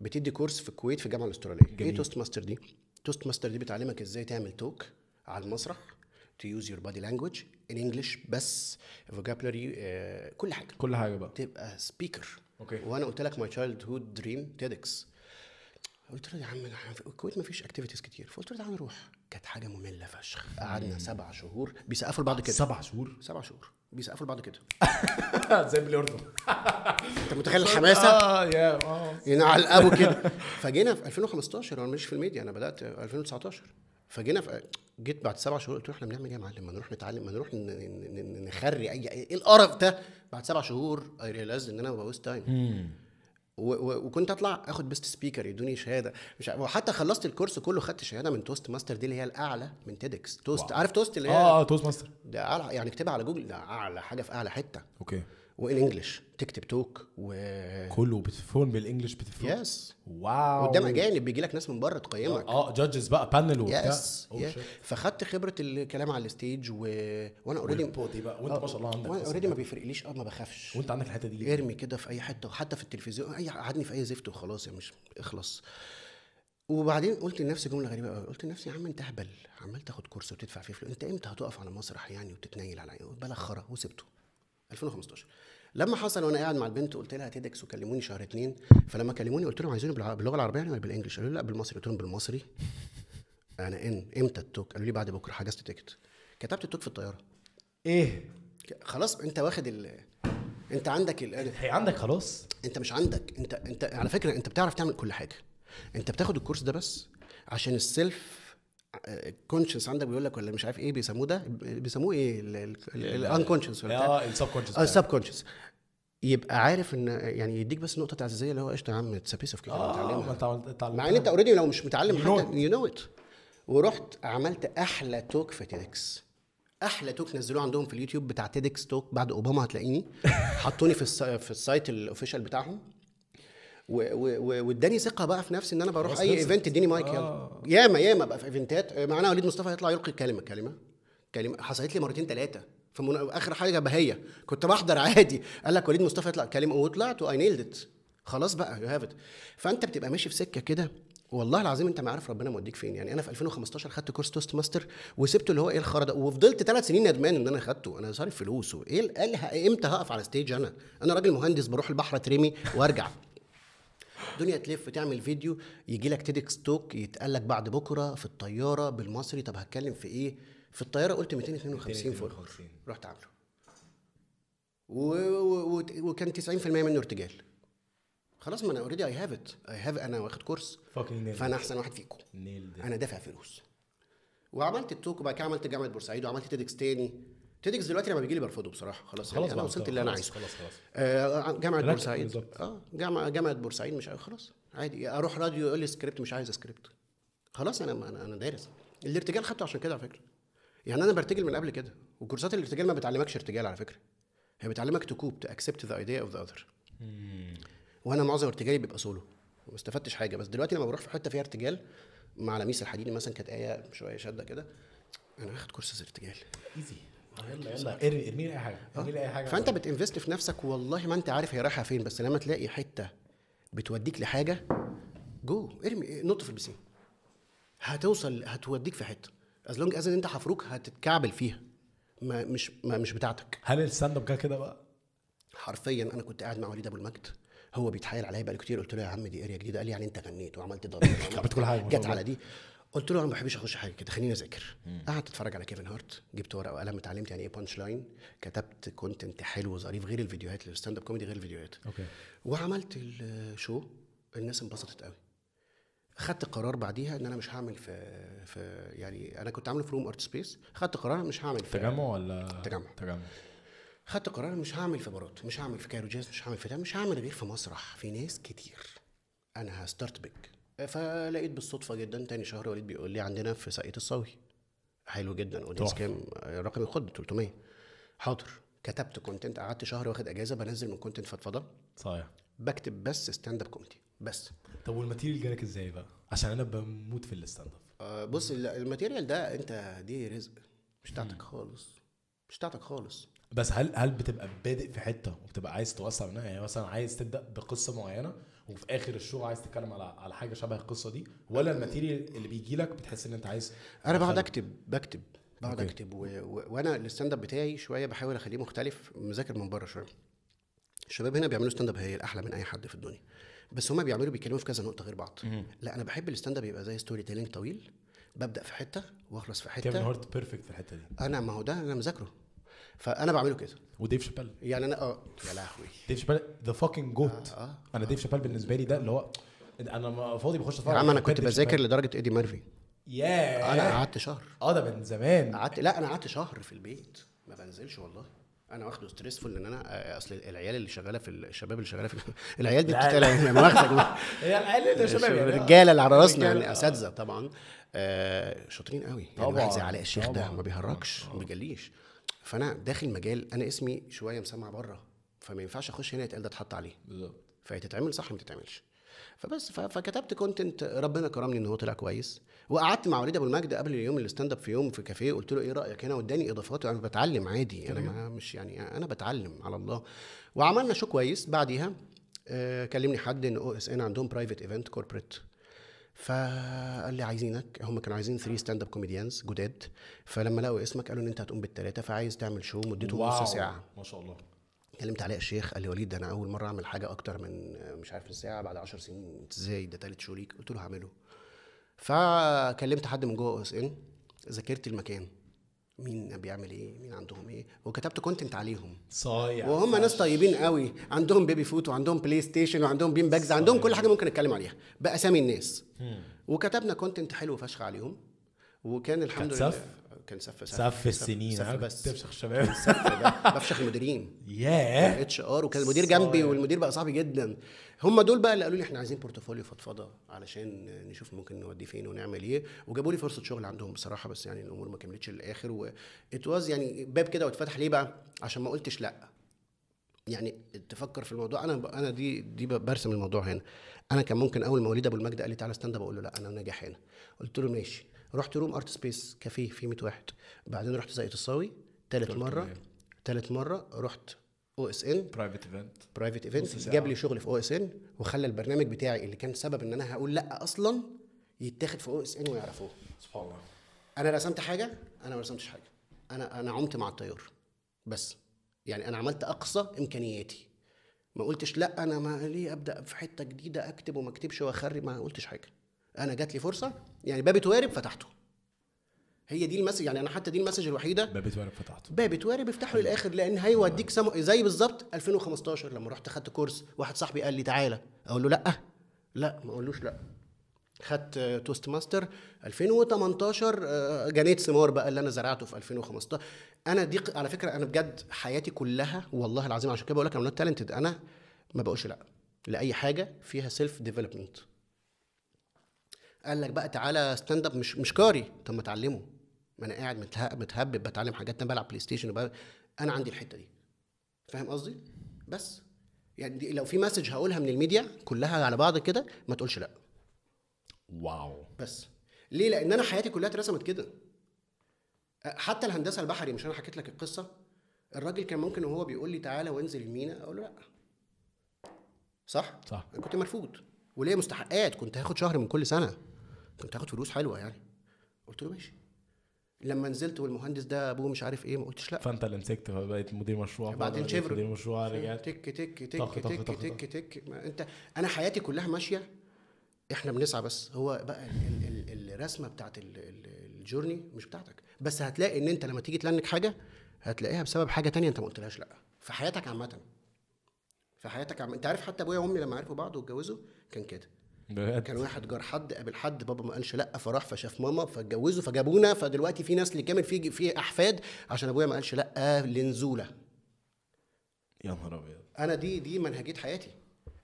بتدي كورس في الكويت في الجامعه الاستراليه ايه توست ماستر دي توست ماستر دي بتعلمك ازاي تعمل توك على المسرح تو يوز يور بادي لانجوج ان انجلش بس فوكابلري آه كل حاجه كل حاجه بقى تبقى سبيكر اوكي وانا قلت لك ماي تشايلد هود دريم تيدكس قلت له يا عم في الكويت ما فيش اكتيفيتيز كتير فقلت له تعالى نروح كانت حاجه ممله فشخ قعدنا سبع شهور بيسقفوا لبعض كده سبع شهور سبع شهور بيسقفوا لبعض كده زي بلياردو انت متخيل الحماسه؟ اه يا اه ينعلقوا كده فجينا في 2015 انا ماليش في الميديا انا بدات 2019 فجينا في جيت بعد سبع شهور قلت له احنا بنعمل ايه يا معلم؟ ما نروح نتعلم ما نروح نخري اي ايه القرف ده؟ بعد سبع شهور اي ريلايز ان انا بوست تايم وكنت اطلع اخد بيست سبيكر يدوني شهاده مش وحتى خلصت الكورس كله خدت شهاده من توست ماستر دي اللي هي الاعلى من تيدكس توست واو. عارف توست اللي هي اه اه توست ماستر ده اعلى يعني اكتبها على جوجل ده اعلى حاجه في اعلى حته اوكي والانجلش تكتب توك و كله بتفون بالانجلش بتفون يس yes. واو قدام اجانب بيجي لك ناس من بره تقيمك اه جادجز آه، بقى بانل وبتاع يس yes. Oh, فخدت خبره الكلام على الستيج و... وانا اوريدي بقى وانت ما شاء الله عندك وانا اوريدي ما بيفرقليش اه ما بخافش وانت عندك الحته دي ليه؟ ارمي كده في اي حته وحتى في التلفزيون اي قعدني في اي زفت وخلاص يا يعني مش اخلص وبعدين قلت لنفسي جمله غريبه قوي قلت لنفسي يا عم انت اهبل عمال تاخد كورس وتدفع فيه فلوس انت امتى هتقف على مسرح يعني وتتنيل على بلا خرا وسبته 2015 لما حصل وانا قاعد مع البنت قلت لها تيدكس وكلموني شهر اثنين فلما كلموني قلت لهم عايزيني باللغه العربيه يعني ولا بالانجلش قالوا لي لا بالمصري قلت لهم بالمصري انا ان امتى التوك قالوا لي بعد بكره حجزت تيكت كتبت التوك في الطياره ايه خلاص انت واخد ال... انت عندك ال... هي عندك خلاص انت مش عندك انت انت على فكره انت بتعرف تعمل كل حاجه انت بتاخد الكورس ده بس عشان السيلف كونشنس عندك بيقول لك ولا مش عارف ايه بيسموه ده بيسموه ايه الانكونشنس ولا اه السب كونشنس اه السب كونشنس يبقى عارف ان يعني يديك بس نقطه تعزيزيه اللي هو قشطه يا عم اتس بيس اوف كيك مع ان انت اوريدي لو مش متعلم حاجه يو نو ات ورحت عملت احلى توك في تيدكس احلى توك نزلوه عندهم في اليوتيوب بتاع تيدكس توك بعد اوباما هتلاقيني حطوني في في السايت الاوفيشال بتاعهم واداني ثقه بقى في نفسي ان انا بروح اي ايفنت اديني مايك آه. يلا ياما ياما بقى في ايفنتات آه، معانا وليد مصطفى هيطلع يلقي كلمه كلمه كلمه حصلت لي مرتين ثلاثه في من... اخر حاجه بهيه كنت بحضر عادي قال لك وليد مصطفى يطلع كلمه وطلعت واي نيلد خلاص بقى يو هاف فانت بتبقى ماشي في سكه كده والله العظيم انت ما عارف ربنا موديك فين يعني انا في 2015 خدت كورس توست ماستر وسبته اللي هو ايه الخرده وفضلت ثلاث سنين ندمان ان انا خدته انا صارف فلوس وايه إيه امتى هقف على ستيج انا انا راجل مهندس بروح البحر ترمي وارجع الدنيا تلف تعمل فيديو يجي لك تيدكس توك يتقال لك بعد بكره في الطياره بالمصري طب هتكلم في ايه في الطياره قلت 252 فولور رحت عامله و... و... وكان 90% منه ارتجال خلاص ما انا اوريدي اي هاف ات اي هاف انا واخد كورس فانا احسن واحد فيكم انا دافع فلوس وعملت التوك وبعد كده عملت جامعه بورسعيد وعملت تيدكس تاني تيدكس دلوقتي لما بيجي لي برفضه بصراحه خلاص يعني خلاص يعني انا وصلت اللي انا عايزه خلاص خلاص آه جامعه بورسعيد اه جامعه جامعه بورسعيد مش خلاص عادي اروح راديو يقول لي سكريبت مش عايز سكريبت خلاص انا انا انا دارس الارتجال خدته عشان كده على فكره يعني انا برتجل من قبل كده وكورسات الارتجال ما بتعلمكش ارتجال على فكره هي بتعلمك تكوب تاكسبت ذا ايديا اوف ذا اذر وانا معظم ارتجالي بيبقى سولو ما استفدتش حاجه بس دلوقتي لما بروح في حته فيها ارتجال مع لميس الحديدي مثلا كانت ايه شويه شاده كده انا هاخد كورس ارتجال ايزي يلا يلا ارمي ارمي لي اي حاجه أه؟ ارمي لي اي حاجه فانت بتنفست في نفسك والله ما انت عارف هي رايحه فين بس لما تلاقي حته بتوديك لحاجه جو ارمي نط في البسين هتوصل هتوديك في حته از لونج از انت حفروك هتتكعبل فيها ما مش ما مش بتاعتك هل الستاند اب كده بقى حرفيا انا كنت قاعد مع وليد ابو المجد هو بيتحايل عليا بقى كتير قلت له يا عم دي اريا جديده قال لي يعني انت غنيت وعملت ضرب كل حاجه جت على دي قلت له انا ما بحبش اخش حاجه كده خليني اذاكر قعدت اتفرج على كيفن هارت جبت ورقه وقلم اتعلمت يعني ايه بانش لاين كتبت كونتنت حلو ظريف غير الفيديوهات الستاند اب كوميدي غير الفيديوهات أوكي. وعملت الشو الناس انبسطت قوي خدت قرار بعديها ان انا مش هعمل في في يعني انا كنت عامله في روم ارت سبيس خدت قرار مش هعمل في تجمع ولا تجمع تجمع خدت قرار مش هعمل في بارات مش هعمل في كايرو جاز مش هعمل في ده مش هعمل غير في مسرح في ناس كتير انا هستارت بيك فلقيت بالصدفه جدا تاني شهر وليد بيقول لي عندنا في ساقيه الصاوي حلو جدا اودينس كام رقم الخد 300 حاضر كتبت كونتنت قعدت شهر واخد اجازه بنزل من كونتنت فضفضه صحيح بكتب بس ستاند اب كوميدي بس طب والماتيريال جالك ازاي بقى عشان انا بموت في الستاند اب آه، بص الماتيريال ده انت دي رزق مش بتاعتك خالص مش بتاعتك خالص بس هل هل بتبقى بادئ في حته وبتبقى عايز توسع منها يعني مثلا عايز تبدا بقصه معينه وفي اخر الشغل عايز تتكلم على على حاجه شبه القصه دي ولا الماتيريال اللي بيجي لك بتحس ان انت عايز انا بقعد اكتب بكتب بقعد اكتب و... و... وانا الستاند اب بتاعي شويه بحاول اخليه مختلف مذاكر من بره شويه الشباب هنا بيعملوا ستاند اب هي الاحلى من اي حد في الدنيا بس هما بيعملوا بيتكلموا في كذا نقطه غير بعض لا انا بحب الستاند اب يبقى زي ستوري تيلينج طويل ببدا في حته واخلص في حته كيفن هارت بيرفكت في الحته دي انا ما هو ده انا مذاكره فانا بعمله كده وديف شابيل يعني انا اه يا لهوي ديف شابيل ذا فوكينج جوت انا ديف شابيل بالنسبه لي ده اللي هو انا فاضي بخش اتفرج يا عم انا كنت بذاكر لدرجه ايدي ميرفي يا انا قعدت شهر اه ده من زمان قعدت لا انا قعدت شهر في البيت ما بنزلش والله انا واخده ستريسفول ان انا آه، اصل العيال اللي شغاله في الشباب اللي شغاله في العيال دي بتتقال مؤاخذه هي العيال اللي شباب يعني. الرجاله اللي على راسنا يعني اساتذه طبعا آه، شاطرين قوي يعني واحد زي علاء الشيخ ده ما بيهرجش ما بيجليش فانا داخل مجال انا اسمي شويه مسمع بره فما ينفعش اخش هنا يتقال ده اتحط عليه بالظبط فهي تتعمل صح ما تتعملش فبس فكتبت كونتنت ربنا كرمني ان هو طلع كويس وقعدت مع وليد ابو المجد قبل اليوم الستاند اب في يوم في كافيه قلت له ايه رايك هنا واداني اضافات انا بتعلم عادي انا ما مش يعني انا بتعلم على الله وعملنا شو كويس بعديها آه، كلمني حد ان او اس ان عندهم برايفت ايفنت كوربريت فقال لي عايزينك هم كانوا عايزين 3 ستاند اب كوميديانز جداد فلما لقوا اسمك قالوا ان انت هتقوم بالثلاثه فعايز تعمل شو مدته نص ساعه ما شاء الله كلمت علاء الشيخ قال لي وليد ده انا اول مره اعمل حاجه اكتر من مش عارف الساعه بعد 10 سنين ازاي ده ثالث شو ليك قلت له هعمله فكلمت حد من جوه اس ان ذاكرت المكان مين بيعمل ايه مين عندهم ايه وكتبت كونتنت عليهم صايع وهم ناس طيبين قوي عندهم بيبي فوت وعندهم بلاي ستيشن وعندهم بين باجز عندهم كل حاجه ممكن اتكلم عليها باسامي الناس وكتبنا كونتنت حلو فشخ عليهم وكان الحمد لله كان سف سف سف السنين سف بس تفشخ الشباب سف بفشخ المديرين ياه اتش ار وكان المدير جنبي والمدير بقى صاحبي جدا هم دول بقى اللي قالوا لي احنا عايزين بورتفوليو فضفضه علشان نشوف ممكن نوديه فين ونعمل ايه وجابوا لي فرصه شغل عندهم بصراحه بس يعني الامور ما كملتش للاخر و اتواز يعني باب كده واتفتح ليه بقى عشان ما قلتش لا يعني تفكر في الموضوع انا انا دي دي برسم الموضوع هنا انا كان ممكن اول ما وليد ابو المجد قال لي تعالى ستاند اب اقول له لا انا ناجح هنا قلت له ماشي رحت روم ارت سبيس كافيه في 100 واحد بعدين رحت زائد الصاوي ثالث مره ثالث إيه؟ مره رحت او اس ان برايفت ايفنت برايفت ايفنت جاب لي يعني. شغل في او اس ان وخلى البرنامج بتاعي اللي كان سبب ان انا هقول لا اصلا يتاخد في او اس ان ويعرفوه سبحان الله انا رسمت حاجه انا ما رسمتش حاجه انا انا عمت مع التيار بس يعني انا عملت اقصى امكانياتي ما قلتش لا انا ما ليه ابدا في حته جديده اكتب وما اكتبش واخرب ما قلتش حاجه انا جات لي فرصه يعني باب توارب فتحته هي دي المسج يعني انا حتى دي المسج الوحيده باب توارب فتحته باب توارب افتحه للاخر لان هيوديك سمو... زي بالظبط 2015 لما رحت خدت كورس واحد صاحبي قال لي تعالى اقول له لا لا ما اقولوش لا خدت توست ماستر 2018 جنيت ثمار بقى اللي انا زرعته في 2015 انا دي على فكره انا بجد حياتي كلها والله العظيم عشان كده بقول لك انا تالنتد انا ما بقولش لا لاي حاجه فيها سيلف ديفلوبمنت قال لك بقى تعالى ستاند اب مش مش كاري طب ما تعلمه ما انا قاعد متهبب بتعلم حاجات انا بلعب بلاي ستيشن انا عندي الحته دي فاهم قصدي بس يعني لو في مسج هقولها من الميديا كلها على بعض كده ما تقولش لا واو بس ليه لان انا حياتي كلها اترسمت كده حتى الهندسه البحري مش انا حكيت لك القصه الراجل كان ممكن وهو بيقول لي تعالى وانزل المينا اقول له لا صح صح كنت مرفوض وليه مستحقات كنت هاخد شهر من كل سنه انت بتاخد فلوس حلوه يعني قلت له ماشي لما نزلت والمهندس ده ابوه مش عارف ايه ما قلتش لا فانت اللي مسكت فبقيت مدير مشروع بعدين شيفرون مدير مشروع رجعت تك تك تك تك تك تك, تك تك, تك ما انت انا حياتي كلها ماشيه احنا بنسعى بس هو بقى ال ال الرسمه بتاعت ال ال الجورني مش بتاعتك بس هتلاقي ان انت لما تيجي تلنك حاجه هتلاقيها بسبب حاجه تانية انت ما قلتلهاش لا في حياتك عامه في حياتك عامه انت عارف حتى ابويا وامي لما عرفوا بعض واتجوزوا كان كده بقيت. كان واحد جار حد قابل حد بابا ما قالش لا فراح فشاف ماما فاتجوزوا فجابونا فدلوقتي في اللي كامل في في احفاد عشان ابويا ما قالش لا لنزوله يا نهار ابيض انا دي دي منهجيه حياتي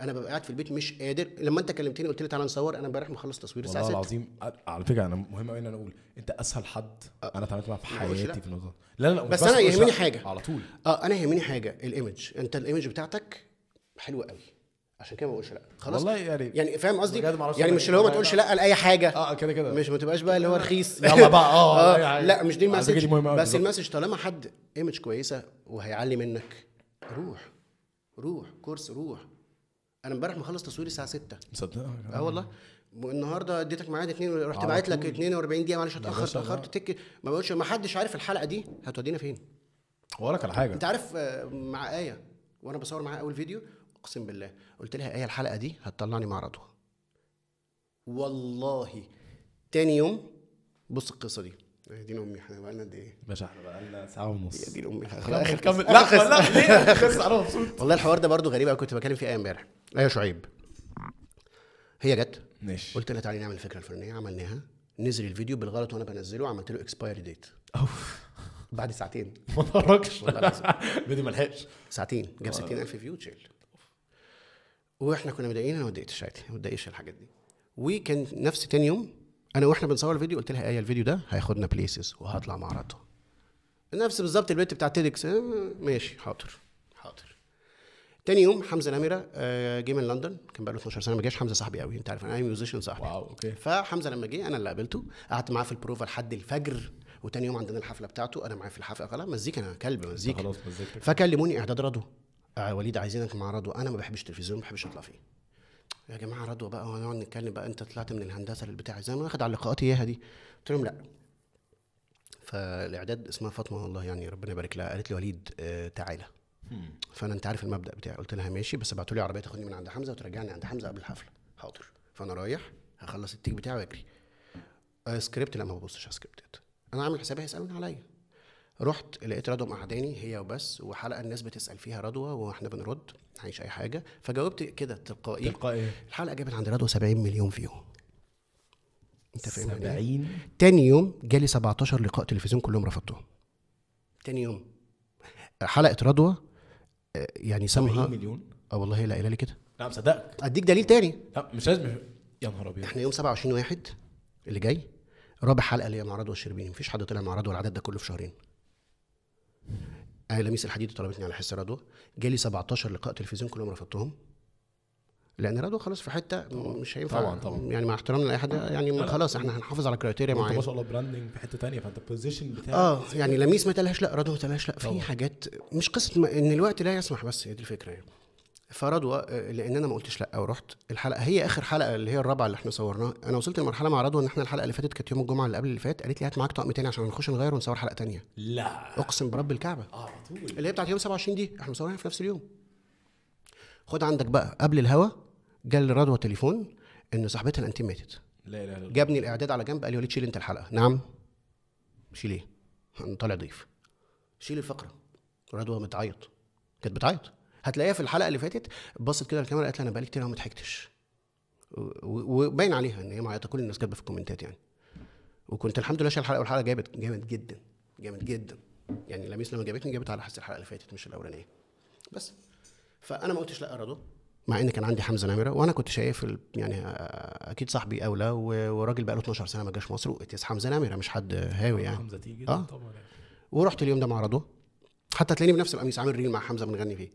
انا ببقى قاعد في البيت مش قادر لما انت كلمتني قلت لي تعالى نصور انا امبارح مخلص تصوير الساعه 6 العظيم على فكره انا مهم قوي ان انا اقول انت اسهل حد انا اتعاملت معاه في حياتي في النظام لا لا, لا بس, بس انا يهمني حاجه على طول اه انا يهمني حاجه الايمج انت الايمج بتاعتك حلوه قوي عشان كده ما بقولش لا خلاص والله يعني يعني فاهم قصدي يعني مش اللي هو ما تقولش لا لاي حاجه آه،, اه كده كده مش ما تبقاش بقى اللي هو رخيص يلا بقى اه, آه، لا مش دي آه، المسج بس المسج طالما حد ايمج كويسه وهيعلي منك روح روح كورس روح انا امبارح مخلص تصويري الساعه 6 مصدق اه والله النهارده اديتك ميعاد اثنين رحت باعت لك 42 دقيقه معلش اتاخر اتاخرت تك ما بقولش ما حدش عارف الحلقه دي هتودينا فين هقول لك على حاجه انت عارف مع ايه وانا بصور معاها اول فيديو اقسم بالله قلت لها ايه الحلقه دي هتطلعني معرضها والله تاني يوم بص القصه دي آه، يا دين امي احنا بقالنا قد ايه؟ باشا احنا بقالنا ساعه ونص يا دين امي اخر كمل لا لا خلاص انا مبسوط والله الحوار ده برضو غريب قوي كنت بتكلم فيه امبارح ايوه شعيب هي جت ماشي قلت لها تعالي نعمل الفكره الفلانيه عملناها نزل الفيديو بالغلط وانا بنزله عملت له اكسبايري ديت اوف بعد ساعتين ما اتفرجش الفيديو ما لحقش ساعتين جاب 60000 فيو تشيل واحنا كنا مضايقين انا ما اتضايقتش عادي ما اتضايقش الحاجات دي وكان نفس تاني يوم انا واحنا بنصور الفيديو قلت لها ايه الفيديو ده هياخدنا بليسز وهطلع معرضه نفس بالظبط البيت بتاع تيدكس آه، ماشي حاضر حاضر تاني يوم حمزه الاميره آه، جه من لندن كان بقاله 12 سنه ما جاش حمزه صاحبي قوي انت عارف انا ميوزيشن صاحبي واو اوكي فحمزه لما جه انا اللي قابلته قعدت معاه في البروفا لحد الفجر وتاني يوم عندنا الحفله بتاعته انا معاه في الحفله قال مزيكا انا كلب مزيكا خلاص مزيكا فكلموني اعداد رضوى آه، وليد عايزينك مع رضوى انا ما بحبش التلفزيون ما بحبش اطلع فيه يا جماعه رضوى بقى وهنقعد نتكلم بقى انت طلعت من الهندسه للبتاع زي ما واخد على اللقاءات اياها دي قلت لهم لا فالاعداد اسمها فاطمه والله يعني ربنا يبارك لها قالت لي وليد آه تعالى فانا انت عارف المبدا بتاعي قلت لها ماشي بس ابعتوا لي عربيه تاخدني من عند حمزه وترجعني عند حمزه قبل الحفله حاضر فانا رايح هخلص التيك بتاعي واجري آه سكريبت لا ما ببصش على سكريبتات انا عامل حسابي هيسالوني عليا رحت لقيت رضوى مقعداني هي وبس وحلقه الناس بتسال فيها رضوى واحنا بنرد عايش اي حاجه فجاوبت كده تلقائي تلقائي الحلقه جابت عند رضوى 70 مليون فيو انت فاهم 70 تاني يوم جالي 17 لقاء تلفزيون كلهم رفضتهم تاني يوم حلقه رضوى آه، يعني سمها 70 مليون اه والله لا لي كده لا مصدقك اديك دليل تاني لا مش لازم يا نهار ابيض احنا يوم 27 واحد اللي جاي رابع حلقه ليا مع رضوى الشربيني مفيش حد طلع مع رضوى العدد ده كله في شهرين اهي لميس الحديد طلبتني على حس رضوى جالي 17 لقاء تلفزيون كلهم رفضتهم لان رادو خلاص في حته مش هينفع طبعا طبعا يعني مع احترامنا لاي حد يعني خلاص احنا هنحافظ على كريتيريا معينه ما شاء الله براندنج في حته ثانيه فانت البوزيشن بتاعك اه يعني لميس ما تقلهاش لا رادو ما تقلهاش لا في حاجات مش قصه ان الوقت لا يسمح بس هي دي الفكره يعني فرضوى آه، لان انا ما قلتش لا ورحت الحلقه هي اخر حلقه اللي هي الرابعه اللي احنا صورناها انا وصلت لمرحله مع رضوى ان احنا الحلقه اللي فاتت كانت يوم الجمعه اللي قبل اللي فات قالت لي هات معاك طقم تاني عشان نخش نغير ونصور حلقه تانية لا اقسم برب الكعبه على طول اللي هي بتاعت يوم 27 دي احنا مصورينها في نفس اليوم خد عندك بقى قبل الهوا جال رضوى تليفون ان صاحبتها الانتيم ماتت لا لا لا جابني الاعداد على جنب قال لي وليد شيل انت الحلقه نعم شيل ايه طالع ضيف شيل الفقره رضوى بتعيط كانت بتعيط هتلاقيها في الحلقه اللي فاتت بصت كده الكاميرا قالت لي انا بقالي كتير ما ضحكتش وباين عليها ان هي معيطه كل الناس كاتبه في الكومنتات يعني وكنت الحمد لله شايل الحلقه والحلقه جابت جامد جدا جامد جدا يعني لميس لما جابتني جابت على حس الحلقه اللي فاتت مش الاولانيه بس فانا ما قلتش لا رضا مع ان كان عندي حمزه نمره وانا كنت شايف يعني اكيد صاحبي اولى وراجل بقاله 12 سنه ما جاش مصر وقتيس حمزه نمره مش حد هاوي يعني حمزه تيجي آه. طبعا يعني. ورحت اليوم ده مع رضا حتى تلاقيني بنفس القميص عامل ريل مع حمزه بنغني فيه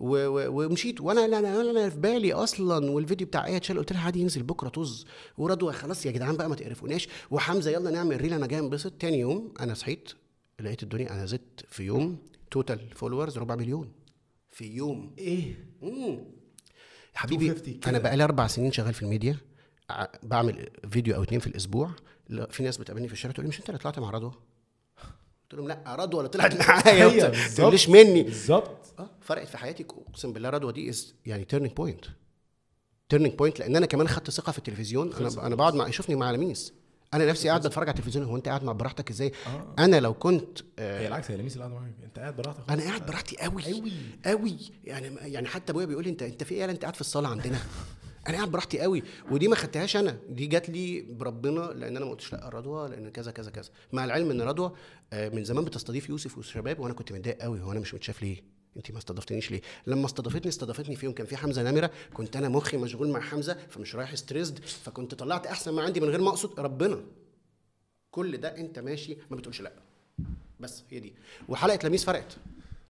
ومشيت وانا لا لا لا في بالي اصلا والفيديو بتاع ايه تشال قلت لها عادي ينزل بكره طز ورضوى خلاص يا جدعان بقى ما تقرفوناش وحمزه يلا نعمل ريل انا جاي انبسط تاني يوم انا صحيت لقيت الدنيا انا زدت في يوم توتال فولورز ربع مليون في يوم ايه امم حبيبي انا بقالي اربع سنين شغال في الميديا بعمل فيديو او اتنين في الاسبوع في ناس بتقابلني في الشارع تقول لي مش انت اللي طلعت مع رضوى قلت لهم لا رضوى اللي طلعت معايا أيوة، ما تقوليش مني بالظبط اه فرقت في حياتي اقسم بالله رضوى دي از يعني تيرنينج بوينت تيرنينج بوينت لان انا كمان خدت ثقه في التلفزيون انا انا بقعد مع يشوفني مع لميس انا نفسي قاعد بتفرج على التلفزيون هو انت قاعد مع براحتك ازاي آه. انا لو كنت آه هي العكس هي لميس اللي قاعد معاك انت قاعد براحتك انا قاعد براحتي قوي قوي قوي يعني يعني حتى ابويا بيقول لي انت انت في ايه انت قاعد في الصاله عندنا انا قاعد براحتي قوي ودي ما خدتهاش انا دي جات لي بربنا لان انا ما قلتش لا رضوى لان كذا كذا كذا مع العلم ان رضوى آه، من زمان بتستضيف يوسف والشباب وانا كنت متضايق قوي هو انا مش متشاف ليه انت ما استضفتنيش ليه لما استضفتني استضفتني في يوم كان في حمزه نمره كنت انا مخي مشغول مع حمزه فمش رايح ستريسد فكنت طلعت احسن ما عندي من غير ما اقصد ربنا كل ده انت ماشي ما بتقولش لا بس هي دي وحلقه لميس فرقت